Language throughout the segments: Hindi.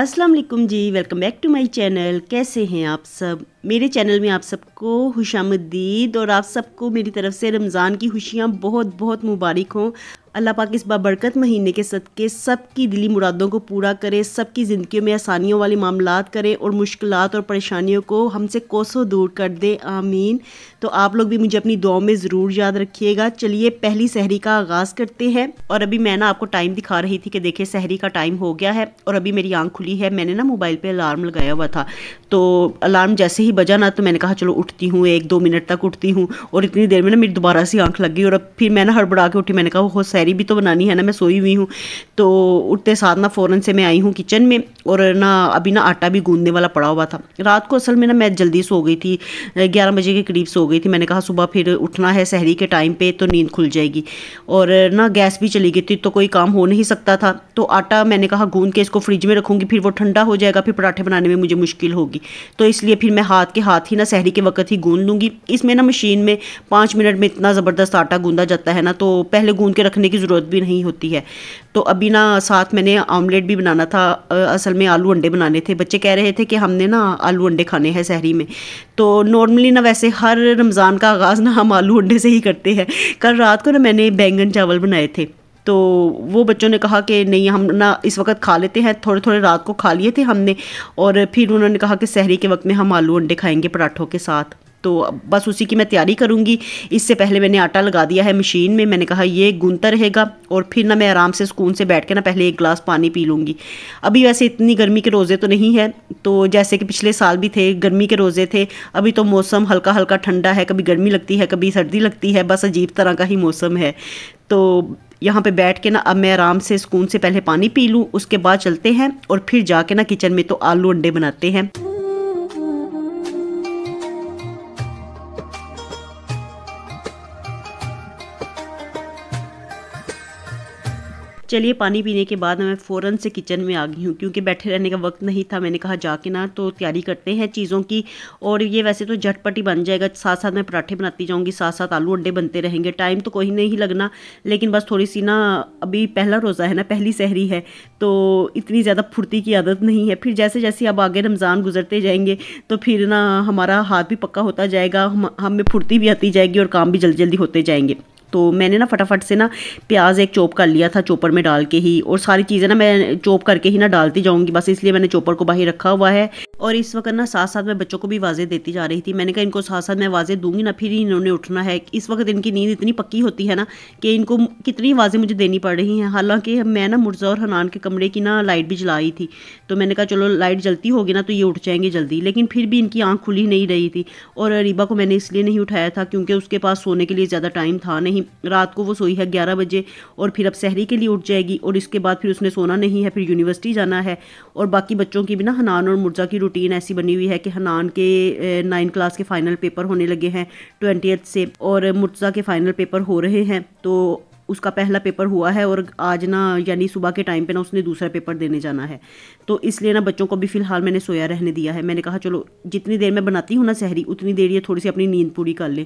अस्सलाम वालेकुम जी welcome back to my channel कैसे हैं आप सब मेरे चैनल में आप सबको खुशामदीद और आप सबको मेरी तरफ से रमज़ान की खुशियाँ बहुत बहुत मुबारक हों अल्लाह पाक इस बाबरकत महीने के सदक़े सब की दिली मुरादों को पूरा करे सबकी ज़िंदगी में आसानियों वाले मामला करें और मुश्किल और परेशानियों को हमसे कोसों दूर कर दे आमीन तो आप लोग भी मुझे अपनी दुआ में ज़रूर याद रखिएगा चलिए पहली सहरी का आगाज़ करते हैं और अभी मैं ना आपको टाइम दिखा रही थी कि देखिए सहरी का टाइम हो गया है और अभी मेरी आँख खुली है मैंने ना मोबाइल पर अलार्म लगाया हुआ था तो अलार्म जैसे ही बजा ना तो मैंने कहा चलो उठती हूँ एक दो मिनट तक उठती हूँ और इतनी देर में ना मेरी दोबारा सी आँख लग गई और अब फिर मैं ना हड़बड़ा के उठी मैंने कहा वो सह तहरी भी तो बनानी है ना मैं सोई हुई हूँ तो उठते साथ ना फ़ौरन से मैं आई हूँ किचन में और ना अभी ना आटा भी गूंदने वाला पड़ा हुआ था रात को असल में ना मैं जल्दी सो गई थी ग्यारह बजे के करीब सो गई थी मैंने कहा सुबह फिर उठना है शहरी के टाइम पर तो नींद खुल जाएगी और ना गैस भी चली गई थी तो कोई काम हो नहीं सकता था तो आटा मैंने कहा गूंद के इसको फ्रिज में रखूँगी फिर वो ठंडा हो जाएगा फिर पराठे बनाने में मुझे मुश्किल होगी तो इसलिए फिर मैं हाथ के हाथ ही ना शहरी के वक्त ही गूंद लूँगी इसमें ना मशीन में पाँच मिनट में इतना ज़बरदस्त आटा गूंदा जाता है ना तो पहले गूंद के रखने की ज़रूरत भी नहीं होती है तो अभी ना साथ मैंने आमलेट भी बनाना था असल में आलू अंडे बनाने थे बच्चे कह रहे थे कि हमने ना आलू अंडे खाने हैं सहरी में तो नॉर्मली ना वैसे हर रमज़ान का आगाज़ ना हम आलू अंडे से ही करते हैं कल रात को ना मैंने बैंगन चावल बनाए थे तो वो बच्चों ने कहा कि नहीं हम ना इस वक्त खा लेते हैं थोड़े थोड़े रात को खा लिए थे हमने और फिर उन्होंने कहा कि सहरी के वक्त में हम आलू अंडे खाएंगे पराठों के साथ तो बस उसी की मैं तैयारी करूँगी इससे पहले मैंने आटा लगा दिया है मशीन में मैंने कहा ये गूंता रहेगा और फिर ना मैं आराम से सुकून से बैठ के ना पहले एक गिलास पानी पी लूँगी अभी वैसे इतनी गर्मी के रोज़े तो नहीं है तो जैसे कि पिछले साल भी थे गर्मी के रोज़े थे अभी तो मौसम हल्का हल्का ठंडा है कभी गर्मी लगती है कभी सर्दी लगती है बस अजीब तरह का ही मौसम है तो यहाँ पे बैठ के ना अब मैं आराम से सुकून से पहले पानी पी लूँ उसके बाद चलते हैं और फिर जाके ना किचन में तो आलू अंडे बनाते हैं चलिए पानी पीने के बाद मैं फ़ौरन से किचन में आ गई हूँ क्योंकि बैठे रहने का वक्त नहीं था मैंने कहा जाके ना तो तैयारी करते हैं चीज़ों की और ये वैसे तो झटपटी बन जाएगा साथ साथ मैं पराठे बनाती जाऊँगी साथ साथ आलू अंडे बनते रहेंगे टाइम तो कोई नहीं लगना लेकिन बस थोड़ी सी ना अभी पहला रोज़ा है ना पहली सहरी है तो इतनी ज़्यादा फुर्ती की आदत नहीं है फिर जैसे जैसे अब आगे रमज़ान गुजरते जाएंगे तो फिर ना हमारा हाथ भी पक्का होता जाएगा हम हमें फुर्ती भी आती जाएगी और काम भी जल्दी जल्दी होते जाएंगे तो मैंने ना फटाफट से ना प्याज एक चॉप कर लिया था चॉपर में डाल के ही और सारी चीज़ें ना मैं चॉप करके ही ना डालती जाऊँगी बस इसलिए मैंने चॉपर को बाहर रखा हुआ है और इस वक्त ना साथ साथ मैं बच्चों को भी वाजें देती जा रही थी मैंने कहा इनको साथ साथ मैं वाजें दूंगी ना फिर इन्होंने उठना है इस वक्त इनकी नींद इतनी पक्की होती है ना कि इनको कितनी वाजें मुझे देनी पड़ रही हैं हालांकि मैं ना मुर्जा और हनान के कमरे की ना लाइट भी जलाई थी तो मैंने कहा चलो लाइट जलती होगी ना तो ये उठ जाएंगे जल्दी लेकिन फिर भी इनकी आँख खुली नहीं रही थी और अरीबा को मैंने इसलिए नहीं उठाया था क्योंकि उसके पास सोने के लिए ज़्यादा टाइम था नहीं रात को वो सोई है ग्यारह बजे और फिर अब शहरी के लिए उठ जाएगी और इसके बाद फिर उसने सोना नहीं है फिर यूनिवर्सिटी जाना है और बाकी बच्चों की भी ना हनान और मुर्जा की रूटीन ऐसी बनी हुई है कि हनान के नाइन क्लास के फाइनल पेपर होने लगे हैं ट्वेंटी से और मुर्तज़ा के फाइनल पेपर हो रहे हैं तो उसका पहला पेपर हुआ है और आज ना यानी सुबह के टाइम पे ना उसने दूसरा पेपर देने जाना है तो इसलिए ना बच्चों को भी फ़िलहाल मैंने सोया रहने दिया है मैंने कहा चलो जितनी देर मैं बनाती हूँ ना सहरी उतनी देर ये थोड़ी सी अपनी नींद पूरी कर लें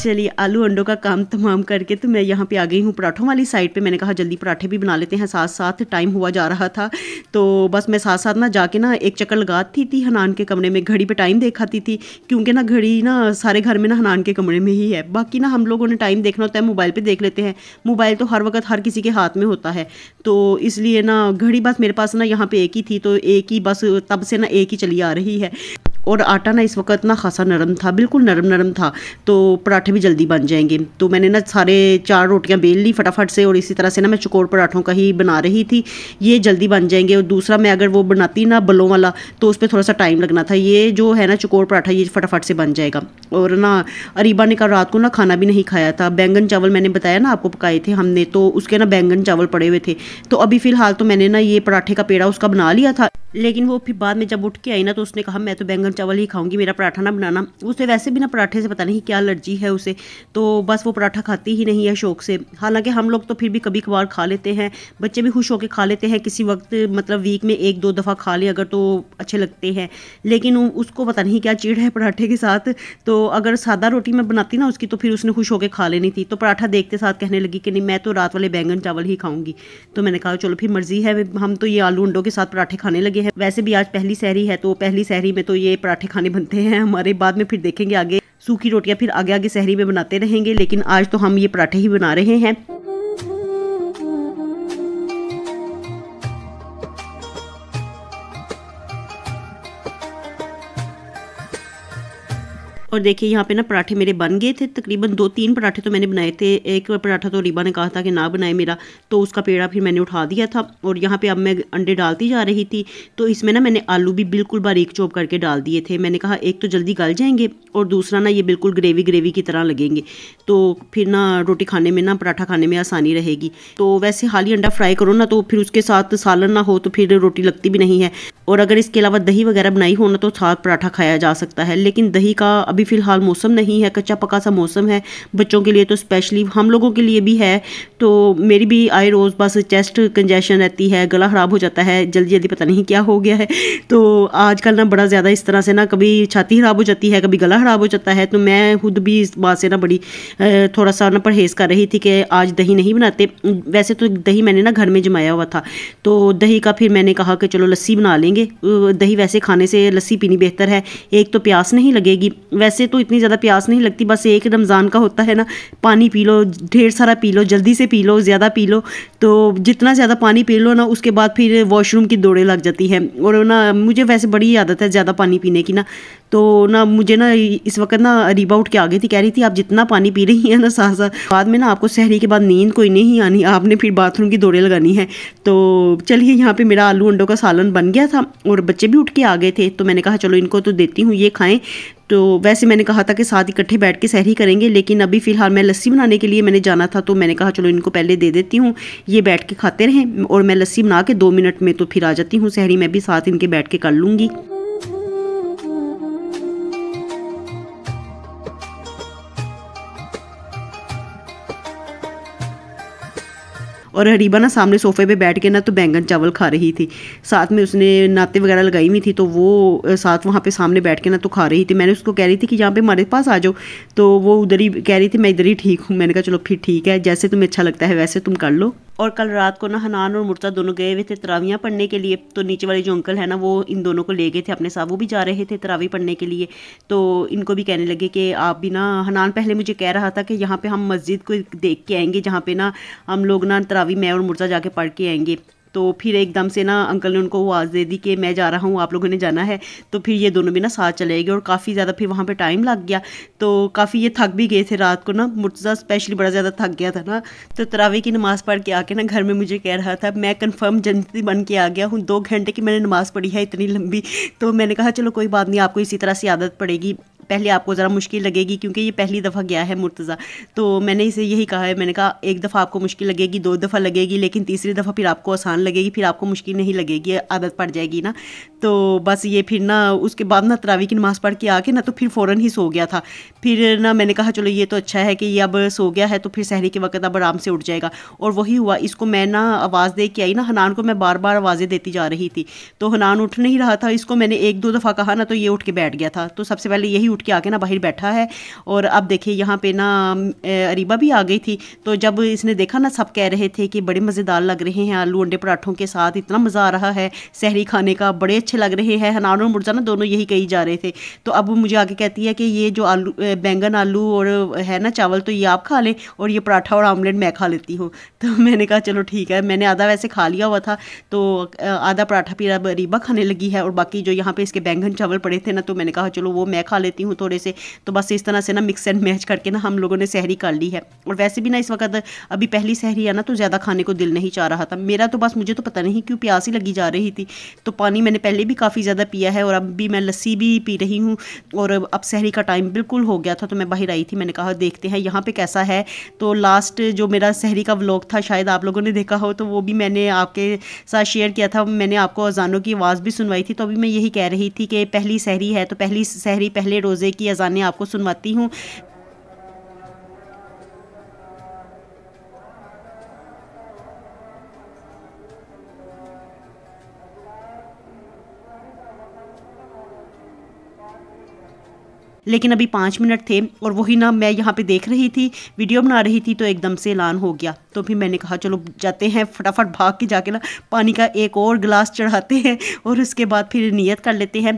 चलिए आलू अंडों का काम तमाम करके तो मैं यहाँ पे आ गई हूँ पराठों वाली साइड पे मैंने कहा जल्दी पराठे भी बना लेते हैं साथ साथ टाइम हुआ जा रहा था तो बस मैं साथ साथ ना जाके ना एक चक्कर लगाती थी हनान के कमरे में घड़ी पे टाइम देखाती थी क्योंकि ना घड़ी ना सारे घर में ना हनान के कमरे में ही है बाकी ना हम लोगों ने टाइम देखना होता है मोबाइल पर देख लेते हैं मोबाइल तो हर वक्त हर किसी के हाथ में होता है तो इसलिए ना घड़ी बस मेरे पास ना यहाँ पर एक ही थी तो एक ही बस तब से ना एक ही चली आ रही है और आटा ना इस वक्त ना खासा नरम था बिल्कुल नरम नरम था तो पराठे भी जल्दी बन जाएंगे तो मैंने ना सारे चार रोटियां बेल ली फटाफट से और इसी तरह से ना मैं चकोर पराठों का ही बना रही थी ये जल्दी बन जाएंगे और दूसरा मैं अगर वो बनाती ना बलों वाला तो उस पर थोड़ा सा टाइम लगना था ये जो है ना चकोर पराठा ये फटाफट से बन जाएगा और ना अरीबा ने कहा रात को ना खाना भी नहीं खाया था बैंगन चावल मैंने बताया ना आपको पकाए थे हमने तो उसके ना बैंगन चावल पड़े हुए थे तो अभी फ़िलहाल तो मैंने ना ये पराठे का पेड़ा उसका बना लिया था लेकिन वो फिर बाद में जब उठ के आई ना तो उसने कहा मैं तो बैंगन चावल ही खाऊंगी मेरा पराठा ना बनाना उसे वैसे भी ना पराठे से पता नहीं क्या एलर्जी है उसे तो बस वो पराठा खाती ही नहीं है शौक से हालांकि हम लोग तो फिर भी कभी कभार खा लेते हैं बच्चे भी खुश होकर खा लेते हैं किसी वक्त मतलब वीक में एक दो दफ़ा खा लें अगर तो अच्छे लगते हैं लेकिन उसको पता नहीं क्या चीड़ है पराठे के साथ तो अगर सादा रोटी मैं बनाती ना उसकी तो फिर उसने खुश होकर खा लेनी थी तो पराठा देखते साथ कहने लगी कि नहीं मैं तो रात वाले बैंगन चावल ही खाऊंगी तो मैंने कहा चलो फिर मर्ज़ी है हम तो ये आलू अंडों के साथ पराठे खाने लगे हैं वैसे भी आज पहली सहरी है तो पहली सहरी में तो ये पराठे खाने बनते हैं हमारे बाद में फिर देखेंगे आगे सूखी रोटियां फिर आगे आगे सहरी में बनाते रहेंगे लेकिन आज तो हम ये पराठे ही बना रहे हैं और देखिए यहाँ पे ना पराठे मेरे बन गए थे तकरीबन दो तीन पराठे तो मैंने बनाए थे एक पराठा तो रीबा ने कहा था कि ना बनाए मेरा तो उसका पेड़ा फिर मैंने उठा दिया था और यहाँ पर अब मैं अंडे डालती जा रही थी तो इसमें ना मैंने आलू भी बिल्कुल बारीक चौप करके डाल दिए थे मैंने कहा एक तो जल्दी गल जाएंगे और दूसरा ना ये बिल्कुल ग्रेवी ग्रेवी की तरह लगेंगे तो फिर ना रोटी खाने में ना पराठा खाने में आसानी रहेगी तो वैसे हाली अंडा फ्राई करो ना तो फिर उसके साथ सालन ना हो तो फिर रोटी लगती भी नहीं है और अगर इसके अलावा दही वगैरह बनाई होना तो साथ पराठा खाया जा सकता है लेकिन दही का अभी फ़िलहाल मौसम नहीं है कच्चा पका सा मौसम है बच्चों के लिए तो स्पेशली हम लोगों के लिए भी है तो मेरी भी आए रोज़ बस चेस्ट कंजेशन रहती है गला ख़राब हो जाता है जल्दी जल्दी पता नहीं क्या हो गया है तो आजकल ना बड़ा ज़्यादा इस तरह से ना कभी छाती ख़राब हो जाती है कभी गला ख़राब हो जाता है तो मैं खुद भी इस बात से ना बड़ी थोड़ा सा ना परहेज़ कर रही थी कि आज दही नहीं बनाते वैसे तो दही मैंने ना घर में जमाया हुआ था तो दही का फिर मैंने कहा कि चलो लस्सी बना लेंगे जाएंगे दही वैसे खाने से लस्सी पीनी बेहतर है एक तो प्यास नहीं लगेगी वैसे तो इतनी ज़्यादा प्यास नहीं लगती बस एक रमज़ान का होता है ना पानी पी लो ढेर सारा पी लो जल्दी से पी लो ज़्यादा पी लो तो जितना ज़्यादा पानी पी लो ना उसके बाद फिर वॉशरूम की दौड़े लग जाती है और ना मुझे वैसे बड़ी आदत है ज़्यादा पानी पीने की ना तो ना मुझे ना इस वक्त ना रिब उठ के आ गई थी कह रही थी आप जितना पानी पी रही हैं ना साथ साथ बाद में ना आपको शहरी के बाद नींद कोई नहीं आनी आपने फिर बाथरूम की दौड़े लगानी है तो चलिए यहाँ पे मेरा आलू अंडों का सालन बन गया था और बच्चे भी उठ के आ गए थे तो मैंने कहा चलो इनको तो देती हूँ ये खाएं तो वैसे मैंने कहा था कि साथ इकट्ठे बैठ के सहरी करेंगे लेकिन अभी फ़िलहाल मैं लस्सी बनाने के लिए मैंने जाना था तो मैंने कहा चलो इनको पहले दे देती हूँ ये बैठ के खाते रहें और मैं लस्सी बना के दो मिनट में तो फिर आ जाती हूँ सहरी मैं भी साथ इनके बैठ के कर लूँगी और हरीबा ना सामने सोफे पे बैठ के ना तो बैंगन चावल खा रही थी साथ में उसने नाते वगैरह लगाई हुई थी तो वो साथ वहाँ पे सामने बैठ के ना तो खा रही थी मैंने उसको कह रही थी कि यहाँ पे हमारे पास आ जाओ तो वो उधर ही कह रही थी मैं इधर ही ठीक हूँ मैंने कहा चलो फिर ठीक है जैसे तुम्हें अच्छा लगता है वैसे तुम कर लो और कल रात को ना हनान और मुर्ता दोनों गए हुए थे तरावियाँ पढ़ने के लिए तो नीचे वाले जो अंकल है ना वो इन दोनों को ले गए थे अपने साथ वो भी जा रहे थे तरावी पढ़ने के लिए तो इनको भी कहने लगे कि आप भी ना हनान पहले मुझे कह रहा था कि यहाँ पर हम मस्जिद को देख के आएंगे जहाँ पर ना हम लोग ना तरावी मैं और मुर्ता जाके पढ़ के आएंगे तो फिर एकदम से ना अंकल ने उनको आवाज़ दे दी कि मैं जा रहा हूँ आप लोगों ने जाना है तो फिर ये दोनों भी ना साथ चले गए और काफ़ी ज़्यादा फिर वहाँ पर टाइम लग गया तो काफ़ी ये थक भी गए थे रात को ना मुर्तज़ा स्पेशली बड़ा ज़्यादा थक गया था ना तो तरावी की नमाज़ पढ़ के आके ना घर में मुझे कह रहा था मैं कन्फर्म जनती बन के आ गया हूँ दो घंटे की मैंने नमाज़ पढ़ी है इतनी लंबी तो मैंने कहा चलो कोई बात नहीं आपको इसी तरह से आदत पड़ेगी पहले आपको ज़रा मुश्किल लगेगी क्योंकि ये पहली दफ़ा गया है मुर्तज़ा तो मैंने इसे यही कहा है मैंने कहा एक दफ़ा आपको मुश्किल लगेगी दो दफ़ा लगेगी लेकिन तीसरी दफ़ा फिर आपको आसान लगेगी फिर आपको मुश्किल नहीं लगेगी आदत पड़ जाएगी ना तो बस ये फिर ना उसके बाद ना तरावी की नमाज़ पढ़ के आके ना तो फिर फ़ौर ही सो गया था फिर ना मैंने कहा चलो ये तो अच्छा है कि ये अब सो गया है तो फिर शहरी के वक्त अब आराम से उठ जाएगा और वही हुआ इसको मैं ना आवाज़ दे के आई ना हनान को मैं बार बार आवाज़ें देती जा रही थी तो हनान उठ नहीं रहा था इसको मैंने एक दो दफ़ा कहा ना तो ये उठ के बैठ गया था तो सबसे पहले यही उठ के आके ना बाहर बैठा है और अब देखिए यहाँ पे ना अरीबा भी आ गई थी तो जब इसने देखा ना सब कह रहे थे कि बड़े मज़ेदार लग रहे हैं आलू अंडे पराठों के साथ इतना मज़ा आ रहा है सहरी खाने का बड़े अच्छे लग रहे हैं हनान और मुर्जा ना दोनों यही कही जा रहे थे तो अब मुझे आगे कहती है कि ये जो आलू बैंगन आलू और है ना चावल तो ये आप खा लें और ये पराठा और आमलेट मैं खा लेती हूँ तो मैंने कहा चलो ठीक है मैंने आधा वैसे खा लिया हुआ था तो आधा पराठा पीरा अरीबा खाने लगी है और बाकी जो यहाँ पे इसके बैंगन चावल पड़े थे ना तो मैंने कहा चलो वो मैं खा लेती हूँ हूँ थोड़े से तो बस इस तरह से ना मिक्स एंड मैच करके ना हम लोगों ने सहरी कर ली है और वैसे भी ना इस वक्त अभी पहली सहरी है ना तो ज़्यादा खाने को दिल नहीं चाह रहा था मेरा तो बस मुझे तो पता नहीं क्यों प्यास ही लगी जा रही थी तो पानी मैंने पहले भी काफ़ी ज़्यादा पिया है और अब भी मैं लस्सी भी पी रही हूँ और अब सहरी का टाइम बिल्कुल हो गया था तो मैं बाहर आई थी मैंने कहा देखते हैं यहाँ पर कैसा है तो लास्ट जो मेरा सहरी का व्लॉग था शायद आप लोगों ने देखा हो तो वो भी मैंने आपके साथ शेयर किया था मैंने आपको अजानों की आवाज़ भी सुनवाई थी तो अभी मैं यही कह रही थी कि पहली सहरी है तो पहली सहरी पहले रोज़ रोज़े की अजानें आपको सुनवाती हूँ लेकिन अभी पाँच मिनट थे और वही ना मैं यहाँ पे देख रही थी वीडियो बना रही थी तो एकदम से ऐलान हो गया तो फिर मैंने कहा चलो जाते हैं फटाफट भाग के जाके ना पानी का एक और गिलास चढ़ाते हैं और उसके बाद फिर नीयत कर लेते हैं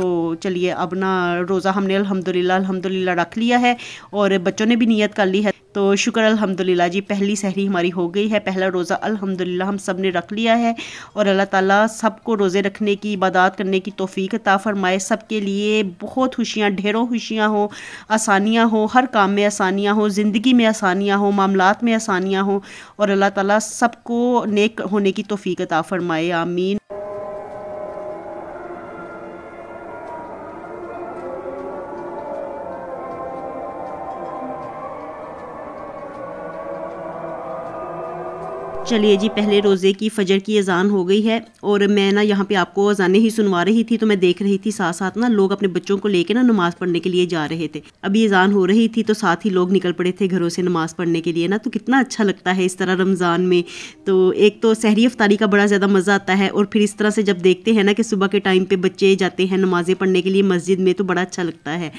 तो चलिए अब ना रोज़ा हमने अलहमदिल्ला अलहमदिल्ला रख लिया है और बच्चों ने भी नियत कर ली है तो शुक्र अलहमदिल्ला जी पहली सहरी हमारी हो गई है पहला रोज़ा अलहमदिल्ला हम सब ने रख लिया है और अल्लाह ताला सबको रोज़े रखने की इबादत करने की तोफ़ी ताफ़रमाए सब के लिए बहुत खुशियाँ ढेरों खुशियाँ हों आसानियाँ हों हर काम में आसानियाँ हों ज़िंदगी में आसानियाँ हों मामला में आसानियाँ हों और अल्लाह ताली सबको नेक होने की तोफ़ी ताफ़रमाए फ़रमाए आमीन चलिए जी पहले रोज़े की फ़जर की अज़ान हो गई है और मैं ना यहाँ पे आपको अजानें ही सुनवा रही थी तो मैं देख रही थी साथ साथ ना लोग अपने बच्चों को लेके ना नमाज़ पढ़ने के लिए जा रहे थे अभी अज़ान हो रही थी तो साथ ही लोग निकल पड़े थे घरों से नमाज़ पढ़ने के लिए ना तो कितना अच्छा लगता है इस तरह रमज़ान में तो एक तो सहरी अफ्तारी का बड़ा ज़्यादा मज़ा आता है और फिर इस तरह से जब देखते हैं ना कि सुबह के टाइम पर बच्चे जाते हैं नमाज़ें पढ़ने के लिए मस्जिद में तो बड़ा अच्छा लगता है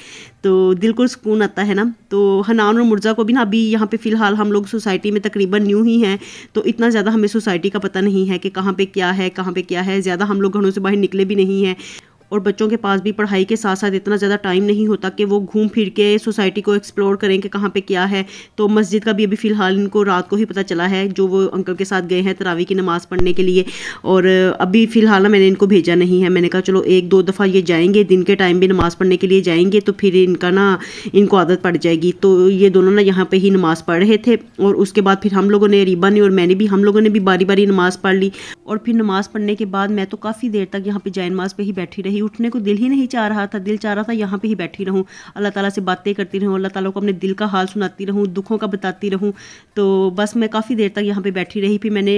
तो दिल को सुकून आता है ना तो हनान और मुर्जा को भी ना अभी यहाँ पर फ़िलहाल हम लोग सोसाइटी में तकरीबन न्यू ही हैं तो इतना इतना ज़्यादा हमें सोसाइटी का पता नहीं है कि कहाँ पे क्या है कहाँ पे क्या है ज़्यादा हम लोग घरों से बाहर निकले भी नहीं हैं और बच्चों के पास भी पढ़ाई के साथ साथ इतना ज़्यादा टाइम नहीं होता कि वो घूम फिर के सोसाइटी को एक्सप्लोर करें कि कहाँ पर क्या है तो मस्जिद का भी अभी फ़िलहाल इनको रात को ही पता चला है जो वो अंकल के साथ गए हैं तरावी की नमाज़ पढ़ने के लिए और अभी फ़िलहाल मैंने इनको भेजा नहीं है मैंने कहा चलो एक दो दफ़ा ये जाएंगे दिन के टाइम भी नमाज़ पढ़ने के लिए जाएंगे तो फिर इनका ना इनको आदत पड़ जाएगी तो ये दोनों ना यहाँ पर ही नमाज़ पढ़ रहे थे और उसके बाद फिर हम लोगों ने रीबा ने और मैंने भी हम लोगों ने भी बारी बारी नमाज़ पढ़ ली और फिर नमाज़ पढ़ने के बाद मैं तो काफ़ी देर तक यहाँ पर जाए नमाज़ पर ही बैठी रही उठने को दिल ही नहीं चाह रहा था दिल चाह रहा था यहाँ पे ही बैठी रहूँ अल्लाह ताला से बातें करती रहूँ अल्लाह ताला को अपने दिल का हाल सुनाती रहूँ दुखों का बताती रहूँ तो बस मैं काफ़ी देर तक यहाँ पर बैठी रही फिर मैंने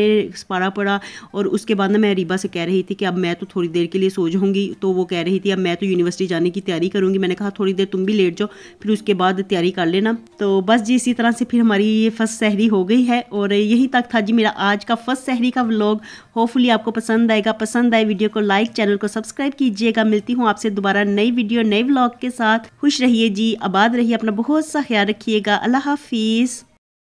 पारा पड़ा और उसके बाद ना मैं अरीबा से कह रही थी कि अब मैं तो थोड़ी देर के लिए सो जाऊँगी तो वो कह रही थी अब मैं तो यूनिवर्सिटी जाने की तैयारी करूँगी मैंने कहा थोड़ी देर तुम भी लेट जाओ फिर उसके बाद तैयारी कर लेना तो बस जी इसी तरह से फिर हमारी ये फर्स्ट सहरी हो गई है और यही तक था जी मेरा आज का फर्स्ट सहरी का व्लॉग होपफुली आपको पसंद आएगा पसंद आए वीडियो को लाइक चैनल को सब्सक्राइब कीजिए का मिलती हूँ आपसे दोबारा नई वीडियो नए ब्लॉग के साथ खुश रहिए जी आबाद रहिए अपना बहुत सा ख्याल रखिएगा अल्लाह हाफिज़